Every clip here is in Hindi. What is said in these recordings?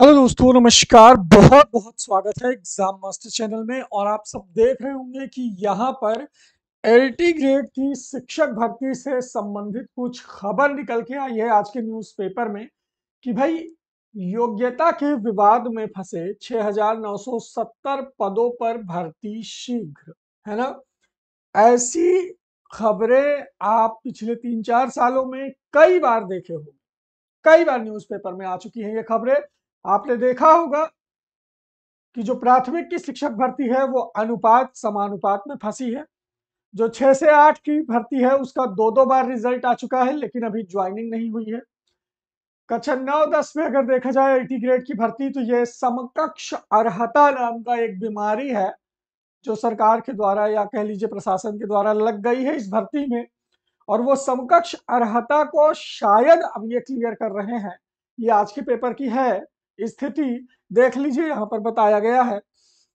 हेलो दोस्तों नमस्कार बहुत बहुत स्वागत है एग्जाम मास्टर चैनल में और आप सब देख रहे होंगे कि यहाँ पर एल ग्रेड की शिक्षक भर्ती से संबंधित कुछ खबर निकल के आई है आज के न्यूज़पेपर में कि भाई योग्यता के विवाद में फंसे 6,970 पदों पर भर्ती शीघ्र है ना ऐसी खबरें आप पिछले तीन चार सालों में कई बार देखे हो कई बार न्यूज़पेपर में आ चुकी हैं ये खबरें आपने देखा होगा कि जो प्राथमिक की शिक्षक भर्ती है वो अनुपात समानुपात में फंसी है जो छः से आठ की भर्ती है उसका दो दो बार रिजल्ट आ चुका है लेकिन अभी ज्वाइनिंग नहीं हुई है कक्षा नौ दस में अगर देखा जाए एटी ग्रेड की भर्ती तो ये समकक्ष अर्ता नाम का एक बीमारी है जो सरकार के द्वारा या कह लीजिए प्रशासन के द्वारा लग गई है इस भर्ती में और वो समकक्ष अर्ता को शायद अब ये क्लियर कर रहे हैं ये आज के पेपर की है स्थिति देख लीजिए यहाँ पर बताया गया है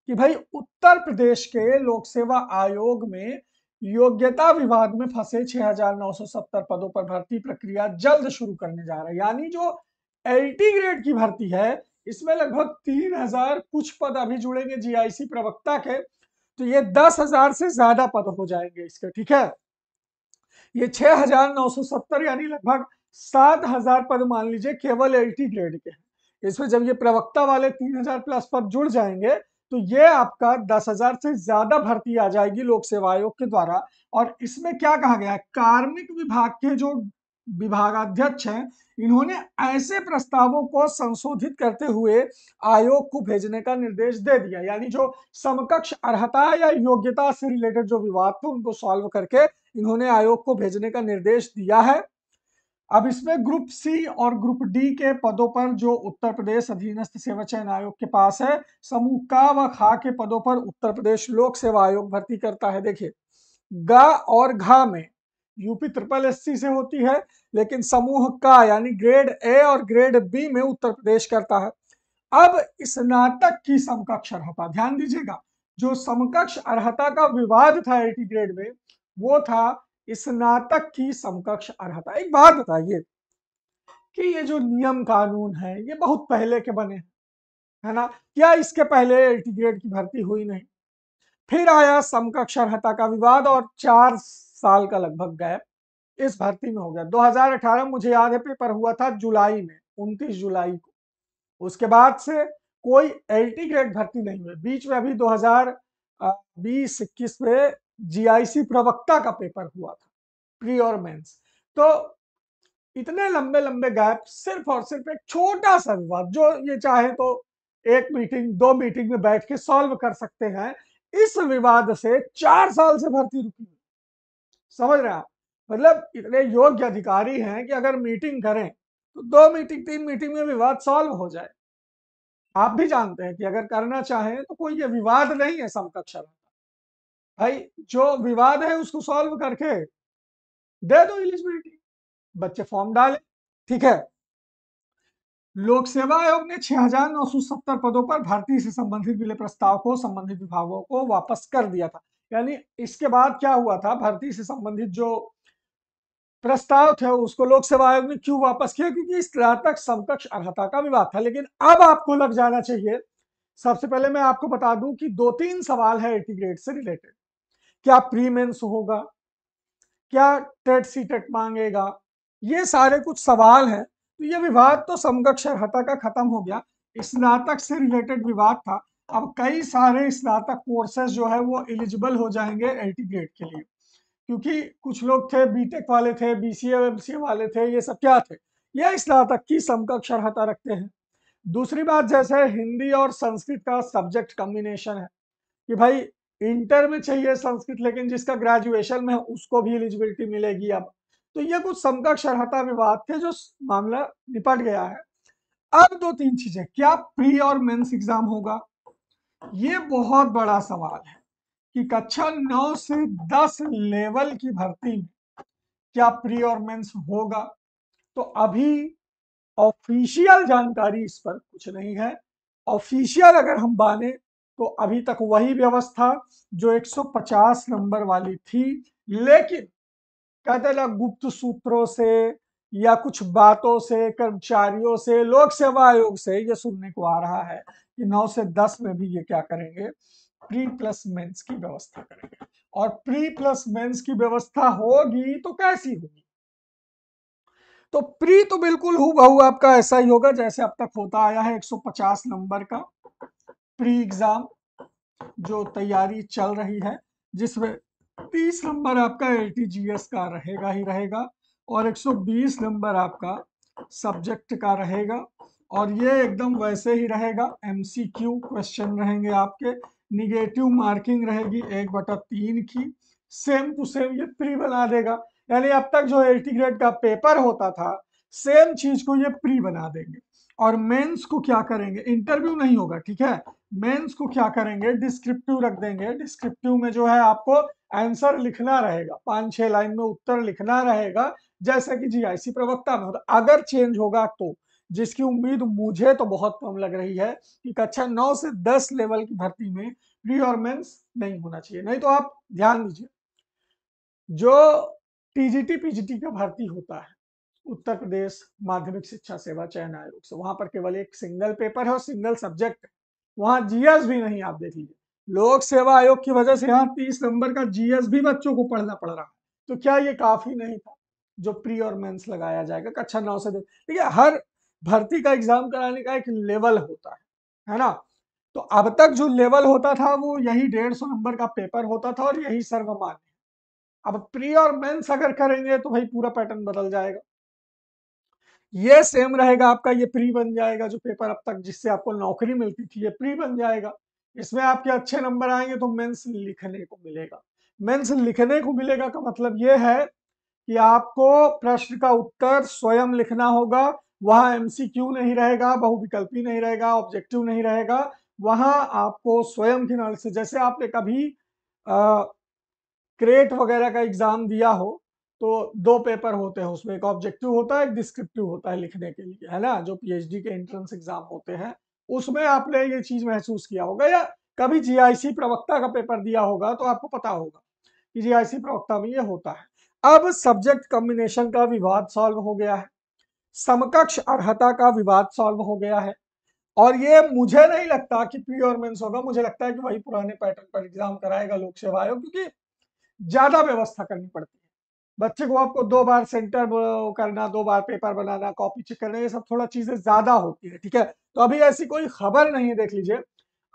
कि भाई उत्तर प्रदेश के लोक सेवा आयोग में योग्यता विवाद में फंसे 6,970 पदों पर भर्ती प्रक्रिया जल्द शुरू करने जा रहा है यानी जो एल ग्रेड की भर्ती है इसमें लगभग तीन हजार कुछ पद अभी जुड़ेंगे जीआईसी प्रवक्ता के तो ये दस हजार से ज्यादा पद हो जाएंगे इसके ठीक है ये 6,970 यानी लगभग सात हजार पद मान लीजिए केवल एल ग्रेड के इसमें जब ये प्रवक्ता वाले तीन हजार प्लस पद जुड़ जाएंगे तो ये आपका दस हजार से ज्यादा भर्ती आ जाएगी लोक सेवा आयोग के द्वारा और इसमें क्या कहा गया है कार्मिक विभाग के जो विभागाध्यक्ष हैं इन्होंने ऐसे प्रस्तावों को संशोधित करते हुए आयोग को भेजने का निर्देश दे दिया यानी जो समकक्ष अर्हता या योग्यता से रिलेटेड जो विवाद थे उनको सॉल्व करके इन्होंने आयोग को भेजने का निर्देश दिया है अब इसमें ग्रुप सी और ग्रुप डी के पदों पर जो उत्तर प्रदेश अधीनस्थ सेवा चयन आयोग के पास है समूह का व खा के पदों पर उत्तर प्रदेश लोक सेवा आयोग भर्ती करता है देखिए ग और घा में यूपी ट्रिपल एससी से होती है लेकिन समूह का यानी ग्रेड ए और ग्रेड बी में उत्तर प्रदेश करता है अब स्नातक की समकक्ष अर्हता ध्यान दीजिएगा जो समकक्ष अर्हता का विवाद था एटी ग्रेड में वो था स्नातक की समकक्ष अर्हता एक बात बताइए कि ये जो नियम कानून है ये बहुत पहले के बने हैं है ना क्या इसके पहले एल्टी की भर्ती हुई नहीं फिर आया समकक्ष अर्हता का विवाद और चार साल का लगभग गैप इस भर्ती में हो गया 2018 मुझे याद है पेपर हुआ था जुलाई में 29 जुलाई को उसके बाद से कोई एल्टीग्रेड भर्ती नहीं हुई बीच में अभी 2020-21 में जीआईसी प्रवक्ता का पेपर हुआ था प्री और मेंस तो इतने लंबे लंबे गैप सिर्फ और सिर्फ एक छोटा सा विवाद जो ये चाहे तो एक मीटिंग दो मीटिंग में बैठ के सॉल्व कर सकते हैं इस विवाद से चार साल से भर्ती रुकी समझ रहे आप मतलब इतने योग्य अधिकारी हैं कि अगर मीटिंग करें तो दो मीटिंग तीन मीटिंग में विवाद सॉल्व हो जाए आप भी जानते हैं कि अगर करना चाहें तो कोई ये विवाद नहीं है समकक्षर भाई जो विवाद है उसको सॉल्व करके दे दो एलिजिबिलिटी बच्चे फॉर्म डाले ठीक है लोक सेवा आयोग ने 6,970 पदों पर भर्ती से संबंधित मिले प्रस्ताव को संबंधित विभागों को वापस कर दिया था यानी इसके बाद क्या हुआ था भर्ती से संबंधित जो प्रस्ताव थे उसको लोक सेवा आयोग ने क्यों वापस किया क्योंकि इस तक समकक्ष अर्हता का विवाद था लेकिन अब आपको लग जाना चाहिए सबसे पहले मैं आपको बता दूं कि दो तीन सवाल है एटी ग्रेड से रिलेटेड क्या प्रीमेंस होगा क्या टेट सी टेट मांगेगा ये सारे कुछ सवाल हैं तो ये विवाद तो समकक्ष हता का खत्म हो गया स्नातक से रिलेटेड विवाद था अब कई सारे स्नातक कोर्सेज जो है वो एलिजिबल हो जाएंगे एलटी ग्रेड के लिए क्योंकि कुछ लोग थे बीटेक वाले थे बीसीए सी वाले थे ये सब क्या थे यह स्नातक की समकक्ष अर्ता रखते हैं दूसरी बात जैसे हिंदी और संस्कृत का सब्जेक्ट कॉम्बिनेशन है कि भाई इंटर में चाहिए संस्कृत लेकिन जिसका ग्रेजुएशन में है उसको भी एलिजिबिलिटी मिलेगी अब तो ये कुछ समकक्ष अर्ता विवाद थे जो मामला निपट गया है अब दो तीन चीजें क्या प्री और मेंस एग्जाम होगा ये बहुत बड़ा सवाल है कि कक्षा नौ से दस लेवल की भर्ती में क्या प्री और मेंस होगा तो अभी ऑफिशियल जानकारी इस पर कुछ नहीं है ऑफिशियल अगर हम बाने तो अभी तक वही व्यवस्था जो 150 नंबर वाली थी लेकिन कहते ना गुप्त सूत्रों से या कुछ बातों से कर्मचारियों से लोक सेवा आयोग से ये सुनने को आ रहा है कि 9 से 10 में भी ये क्या करेंगे प्री प्लस मेंस की व्यवस्था करेंगे और प्री प्लस मेंस की व्यवस्था होगी तो कैसी होगी तो प्री तो बिल्कुल हु हुआ आपका ऐसा ही होगा जैसे अब तक होता आया है 150 नंबर का प्री एग्ज़ाम जो तैयारी चल रही है जिसमें 30 नंबर आपका एल का रहेगा ही रहेगा और 120 नंबर आपका सब्जेक्ट का रहेगा और ये एकदम वैसे ही रहेगा एमसीक्यू क्वेश्चन रहेंगे आपके निगेटिव मार्किंग रहेगी एक बटा तीन की सेम टू सेम ये प्री बना देगा यानी अब तक जो एल ग्रेड का पेपर होता था सेम चीज को ये प्री बना देंगे और मेंस को क्या करेंगे इंटरव्यू नहीं होगा ठीक है मेंस को क्या करेंगे डिस्क्रिप्टिव रख देंगे डिस्क्रिप्टिव में जो है आपको आंसर लिखना रहेगा पांच छह लाइन में उत्तर लिखना रहेगा जैसा कि जीआईसी प्रवक्ता में अगर चेंज होगा तो जिसकी उम्मीद मुझे तो बहुत कम लग रही है कि कक्षा नौ से दस लेवल की भर्ती में प्री और मेन्स नहीं होना चाहिए नहीं तो आप ध्यान दीजिए जो टीजीटी पीजीटी का भर्ती होता है उत्तर प्रदेश माध्यमिक शिक्षा सेवा चयन आयोग से वहां पर केवल एक सिंगल पेपर है और सिंगल सब्जेक्ट वहां जीएस भी नहीं आप देख लीजिए लोक सेवा आयोग की वजह से यहाँ तीस नंबर का जीएस भी बच्चों को पढ़ना पड़ रहा है तो क्या ये काफी नहीं था जो प्री और मेंस लगाया जाएगा कक्षा अच्छा नौ से दस देखिए हर भर्ती का एग्जाम कराने का एक लेवल होता है है ना तो अब तक जो लेवल होता था वो यही डेढ़ सौ नंबर का पेपर होता था और यही सर्वमान्य अब प्री और मेंस अगर करेंगे तो भाई पूरा पैटर्न बदल जाएगा ये सेम रहेगा आपका ये प्री बन जाएगा जो पेपर अब तक जिससे आपको नौकरी मिलती थी ये प्री बन जाएगा इसमें आपके अच्छे नंबर आएंगे तो मेंस लिखने को मिलेगा मेंस लिखने को मिलेगा का मतलब ये है कि आपको प्रश्न का उत्तर स्वयं लिखना होगा वहां एमसीक्यू नहीं रहेगा बहुविकल्पी नहीं रहेगा ऑब्जेक्टिव नहीं रहेगा वहां आपको स्वयं की नॉलेज से जैसे आपने कभी क्रेट वगैरह का एग्जाम दिया हो तो दो पेपर होते हैं उसमें एक ऑब्जेक्टिव होता है एक डिस्क्रिप्टिव होता है लिखने के लिए है ना जो पीएचडी के एंट्रेंस एग्जाम होते हैं उसमें आपने ये चीज महसूस किया होगा या कभी जीआईसी प्रवक्ता का पेपर दिया होगा तो आपको पता होगा कि जीआईसी प्रवक्ता में ये होता है अब सब्जेक्ट कॉम्बिनेशन का विवाद सॉल्व हो गया है समकक्ष अर्हता का विवाद सॉल्व हो गया है और ये मुझे नहीं लगता कि प्री और होगा मुझे लगता है कि वही पुराने पैटर्न पर एग्जाम कराएगा लोक सेवा आयोग क्योंकि ज्यादा व्यवस्था करनी पड़ती है बच्चे को आपको दो बार सेंटर करना दो बार पेपर बनाना कॉपी चेक करना ये सब थोड़ा चीजें ज्यादा होती है ठीक है तो अभी ऐसी कोई खबर नहीं है देख लीजिए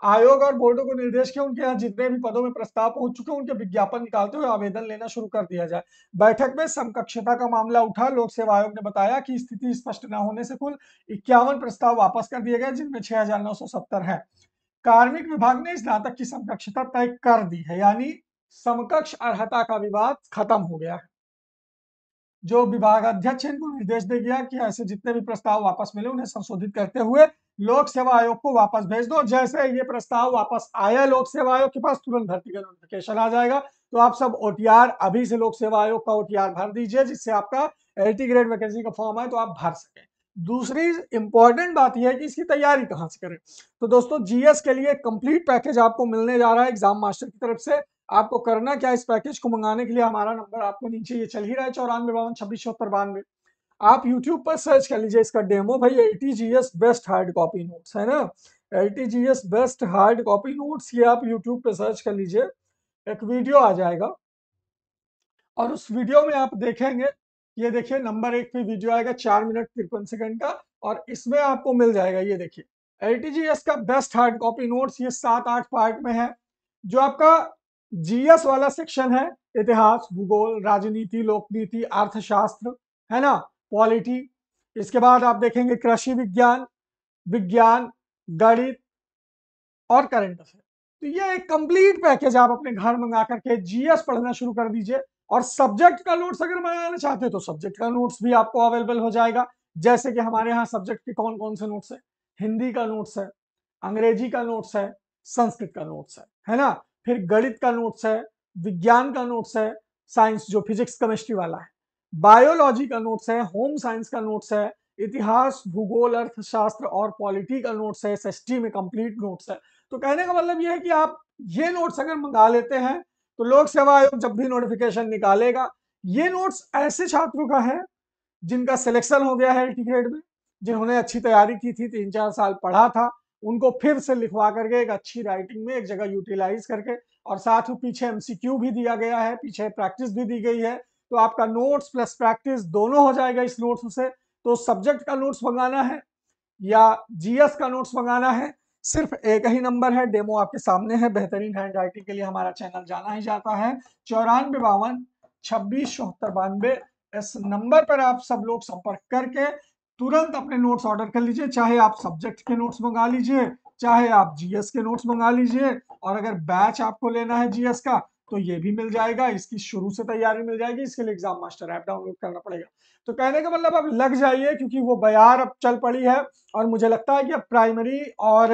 आयोग और बोर्डों को निर्देश के उनके यहाँ जितने भी पदों में प्रस्ताव पहुंच चुके हैं उनके विज्ञापन निकालते हुए आवेदन लेना शुरू कर दिया जाए बैठक में समकक्षता का मामला उठा लोक सेवा आयोग ने बताया कि स्थिति स्पष्ट न होने से कुल इक्यावन प्रस्ताव वापस कर दिए गए जिनमें छह हजार नौ सौ सत्तर है कार्मिक विभाग ने स्नातक की समकक्षता तय कर दी है यानी समकक्ष अर्हता का विवाद खत्म हो गया है जो विभाग अध्यक्ष इनको निर्देश दे गया कि ऐसे जितने भी प्रस्ताव वापस मिले उन्हें संशोधित करते हुए लोक सेवा आयोग को वापस भेज दो जैसे ये प्रस्ताव वापस आया लोक सेवा आयोग के पास तुरंत भर्ती का नोटिफिकेशन आ जाएगा तो आप सब ओटीआर अभी से लोक सेवा आयोग का ओटीआर भर दीजिए जिससे आपका एल्टी ग्रेड वैकेंसी का फॉर्म आए तो आप भर सकें दूसरी इंपॉर्टेंट बात यह है कि इसकी तैयारी कहां से करें तो दोस्तों जीएस के लिए कंप्लीट पैकेज आपको मिलने जा रहा है एग्जाम मास्टर की तरफ से आपको करना क्या इस पैकेज को मंगाने के लिए हमारा नंबर आपको नीचे ये चल ही रहा है चौरानवे बावन छब्बीस चौहत्तर बानवे आप YouTube पर सर्च कर लीजिए इसका डेमो भाई L T best hard copy notes है ना L T best hard copy notes ये आप YouTube पर सर्च कर लीजिए एक वीडियो आ जाएगा और उस वीडियो में आप देखेंगे ये देखिए नंबर एक पे वीडियो आएगा चार मिनट तिरपन सेकंड का और इसमें आपको मिल जाएगा ये देखिए एल का बेस्ट हार्ड कॉपी नोट्स ये सात आठ पार्ट में है जो आपका जीएस वाला सेक्शन है इतिहास भूगोल राजनीति लोकनीति अर्थशास्त्र है ना पॉलिटी इसके बाद आप देखेंगे कृषि विज्ञान विज्ञान गणित और करंट अफेयर तो ये एक कंप्लीट पैकेज आप अपने घर मंगा करके जीएस पढ़ना शुरू कर दीजिए और सब्जेक्ट का नोट्स अगर मंगाना चाहते हैं तो सब्जेक्ट का नोट्स भी आपको अवेलेबल हो जाएगा जैसे कि हमारे यहाँ सब्जेक्ट के कौन कौन से नोट्स है हिंदी का नोट्स है अंग्रेजी का नोट्स है संस्कृत का नोट्स है है ना फिर गणित का नोट्स है विज्ञान का नोट्स है साइंस जो फिजिक्स केमिस्ट्री वाला है बायोलॉजी का नोट्स है होम साइंस का नोट्स है इतिहास भूगोल अर्थशास्त्र और पॉलिटी का नोट्स है एस में कंप्लीट नोट्स है तो कहने का मतलब यह है कि आप ये नोट्स अगर मंगा लेते हैं तो लोक सेवा आयोग जब भी नोटिफिकेशन निकालेगा ये नोट्स ऐसे छात्रों का है जिनका सिलेक्शन हो गया है एटी ग्रेड में जिन्होंने अच्छी तैयारी की थी तीन चार साल पढ़ा था उनको फिर से लिखवा करके एक अच्छी राइटिंग में एक जगह यूटिलाइज करके और साथ ही पीछे एमसीक्यू भी दिया गया है पीछे प्रैक्टिस भी दी गई है तो आपका नोट्स प्लस प्रैक्टिस दोनों हो जाएगा इस नोट्स से तो सब्जेक्ट का नोट्स मंगाना है या जीएस का नोट्स मंगाना है सिर्फ एक ही नंबर है डेमो आपके सामने है बेहतरीन हैंड राइटिंग के लिए हमारा चैनल जाना ही जाता है चौरानवे बावन छब्बीस चौहत्तर बानवे इस नंबर पर आप सब लोग संपर्क करके तुरंत अपने नोट्स ऑर्डर कर लीजिए चाहे आप सब्जेक्ट के नोट्स मंगा लीजिए चाहे आप जीएस के नोट्स मंगा लीजिए और अगर बैच आपको लेना है जीएस का तो ये भी मिल जाएगा इसकी शुरू से तैयारी मिल जाएगी इसके लिए एग्जाम मास्टर ऐप डाउनलोड करना पड़ेगा तो कहने का मतलब अब लग जाइए क्योंकि वो बयार अब चल पड़ी है और मुझे लगता है कि अब प्राइमरी और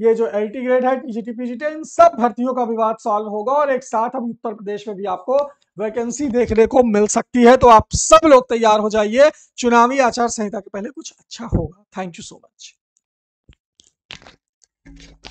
ये जो एल टी ग्रेड है टीजीटी पीजीटी इन सब भर्तियों का विवाद सॉल्व होगा और एक साथ हम उत्तर प्रदेश में भी आपको वैकेंसी देखने को मिल सकती है तो आप सब लोग तैयार हो जाइए चुनावी आचार संहिता के पहले कुछ अच्छा होगा थैंक यू सो मच